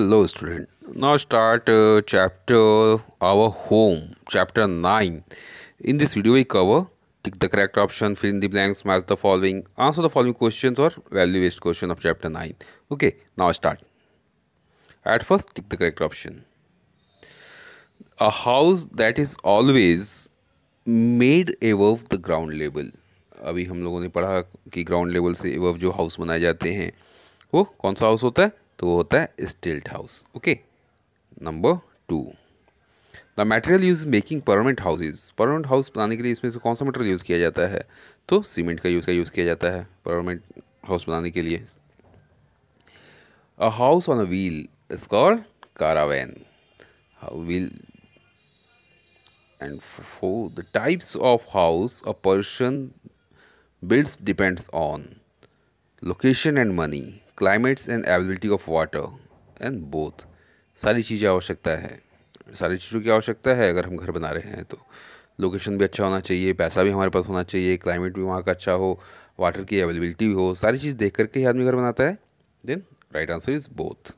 Hello student now start chapter our home chapter nine in this video we cover tick the correct option fill in the blanks match the following answer the following questions और value based question of chapter nine okay now start at first tick the correct option a house that is always made above the ground level अभी हम लोगों ने पढ़ा कि ground level से एवव जो house बनाए जाते हैं वो कौन सा हाउस होता है तो वो होता है stilt house okay number two the material use making permanent houses permanent house बनाने के लिए इसमें से कौन सा मटेरियल यूज़ किया जाता है तो सीमेंट का यूज़ का यूज़ किया जाता है परमानेंट हाउस बनाने के लिए a house on a wheel is called caravan wheel and for the types of house a person builds depends on location and money climates and availability of water and both सारी चीज़ें आवश्यकता है सारी चीज़ों की आवश्यकता है अगर हम घर बना रहे हैं तो लोकेशन भी अच्छा होना चाहिए पैसा भी हमारे पास होना चाहिए क्लाइमेट भी वहाँ का अच्छा हो वाटर की अवेलेबिलिटी भी हो सारी चीज़ देख करके ही आदमी घर बनाता है then right answer is both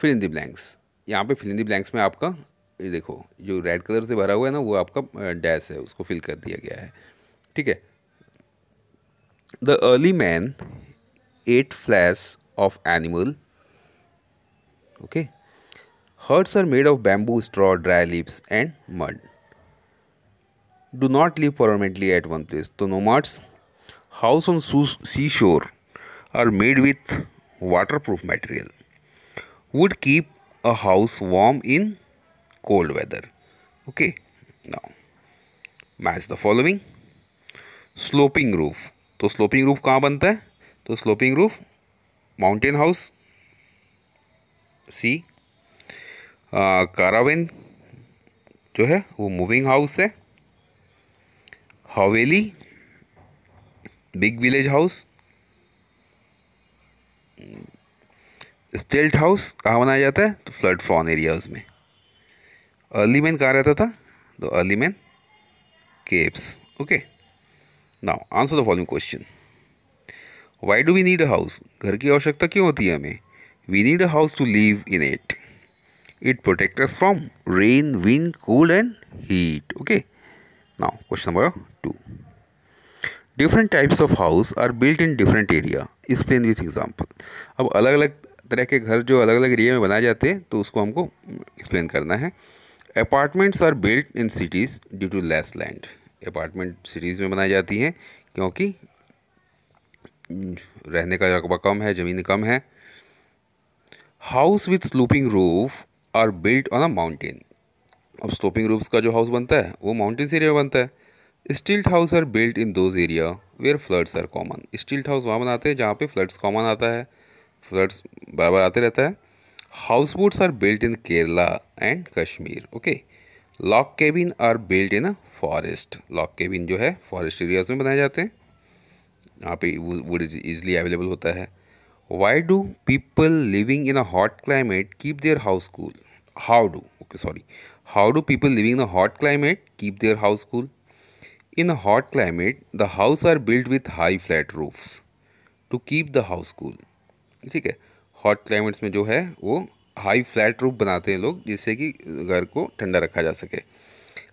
fill in the blanks यहाँ पे फिल इन दी ब्लैंक्स में आपका ये देखो जो रेड कलर से भरा हुआ है ना वो आपका डैश है उसको फिल कर दिया गया है ठीक है the early man eight flesh of animal okay huts are made of bamboo straw dry leaves and mud do not live permanently at one place so nomads house on seashore are made with waterproof material would keep a house warm in cold weather okay now match the following sloping roof तो sloping roof कहाँ बनता है तो sloping roof mountain house C caravan जो है वो moving house है haveli big village house stilt house कहाँ बनाया जाता है तो फ्लड फ्रॉन एरियाज में अर्ली मैन कहाँ रहता था तो early man caves okay now answer the following question why do we need a house घर की आवश्यकता क्यों होती है हमें we need a house to live in it it protect us from rain wind cool and heat okay now question number two different types of house are built in different area explain with example अब अलग अलग तरह के घर जो अलग अलग area में बनाए जाते हैं तो उसको हमको एक्सप्लेन करना है apartments are built in cities due to less land apartment cities में बनाई जाती हैं क्योंकि हम्म, रहने का रकबा कम है ज़मीन कम है house with sloping roof are built on a mountain अब स्लोपिंग रूफ्स का जो हाउस बनता है वो माउंटेन्स एरिया में बनता है stilt house are built in those area where floods are common stilt house वहाँ बनाते हैं जहाँ पे फ्लड्स कॉमन आता है फ्लड्स बार बार आते रहता है house boats are built in Kerala and Kashmir okay log cabin are built in a forest log cabin जो है फॉरेस्ट एरियाज में बनाए जाते हैं यहाँ पे वुड ईजिली अवेलेबल होता है why do people living in a hot climate keep their house cool how do okay sorry how do people living in a hot climate keep their house cool in a hot climate the house are build with high flat roofs to keep the house cool ठीक है hot climates में जो है वो high flat roof बनाते हैं लोग जिससे कि घर को ठंडा रखा जा सके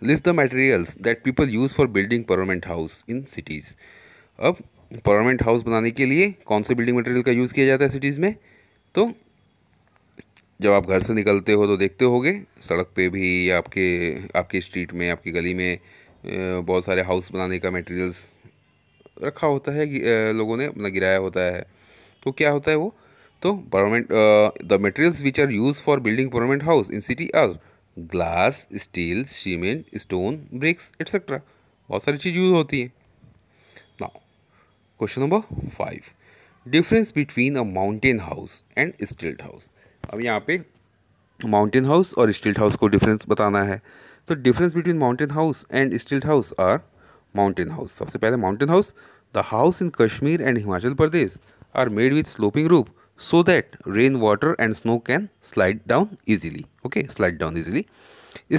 list the materials that people use for building permanent house in cities अब परमानेंट हाउस बनाने के लिए कौन से बिल्डिंग मटेरियल का यूज़ किया जाता है सिटीज़ में तो जब आप घर से निकलते हो तो देखते होगे सड़क पे भी आपके आपके स्ट्रीट में आपकी गली में बहुत सारे हाउस बनाने का मटेरियल्स रखा होता है लोगों ने अपना गिराया होता है तो क्या होता है वो तो permanent the materials which are use for building permanent house in city are glass steel cement stone bricks etcetera बहुत सारी चीज़ यूज़ होती है question number five difference between a mountain house and stilt house अब यहाँ पे mountain house और स्टिल्ट हाउस को डिफरेंस बताना है तो difference between mountain house and stilt house are mountain house सबसे पहले mountain house the house in Kashmir and Himachal Pradesh are made with sloping roof so that rain water and snow can slide down easily okay slide down easily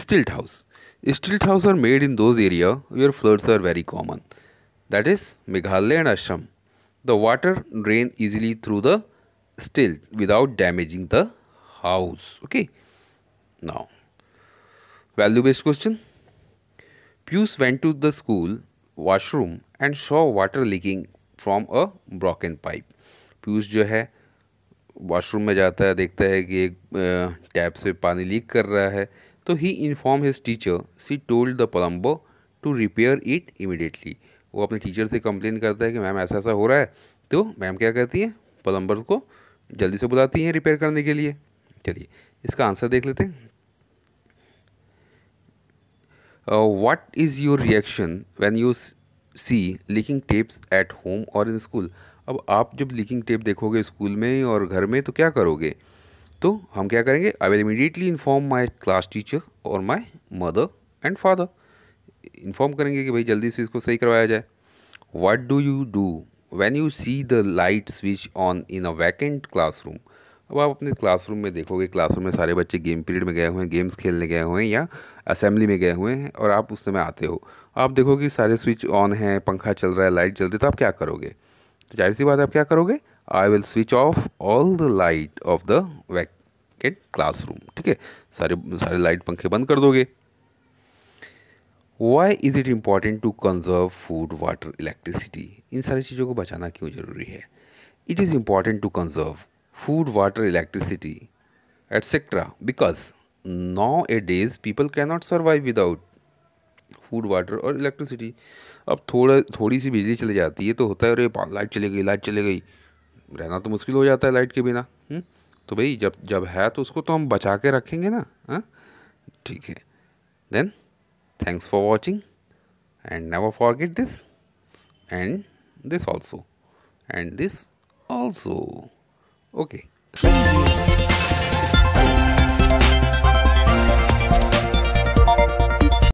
stilt house stilt house are made in those area where floods are very common that is meghalaya and assam The water drain easily through the stilt without damaging the house. Okay. Now, value based question. Pius went to the school washroom and saw water leaking from a broken pipe. Pius jo hai washroom में जाता है देखता है कि एक tap से पानी leak कर रहा है तो he inform his teacher she told the plumber to repair it immediately वो अपने टीचर से कंप्लेन करता है कि मैम ऐसा ऐसा हो रहा है तो मैम क्या करती है पलम्बर को जल्दी से बुलाती हैं रिपेयर करने के लिए चलिए इसका आंसर देख लेते हैं what is your reaction when you see leaking taps at home और इन स्कूल अब आप जब लिकिंग टेप देखोगे स्कूल में और घर में तो क्या करोगे तो हम क्या करेंगे I will immediately inform my class teacher और my mother and father inform करेंगे कि भाई जल्दी से इसको सही करवाया जाए what do you do when you see the light switch on in a vacant classroom अब आप अपने क्लासरूम में देखोगे क्लासरूम में सारे बच्चे गेम पीरियड में गए हुए हैं गेम्स खेलने गए हुए हैं या असेंबली में गए हुए हैं और आप उस समय आते हो आप देखोगे सारे स्विच ऑन है पंखा चल रहा है लाइट चल रही है तो आप क्या करोगे तो जाहिर सी बात आप क्या करोगे I will switch off all the light off the vacant classroom ठीक है सारे सारे लाइट पंखे बंद कर दोगे why is it important to conserve food water electricity इन सारी चीज़ों को बचाना क्यों ज़रूरी है it is important to conserve food water electricity etc. Because nowadays people days people cannot survive without food water और इलेक्ट्रिसिटी अब थोड़ा थोड़ी सी बिजली चली जाती है तो होता है अरे लाइट चली गई लाइट चली गई रहना तो मुश्किल हो जाता है लाइट के बिना हुँ? हम्म? तो भाई जब जब है तो उसको तो हम बचा के रखेंगे ना हाँ? ठीक है then Thanks for watching and never forget this and this also and this also. Okay.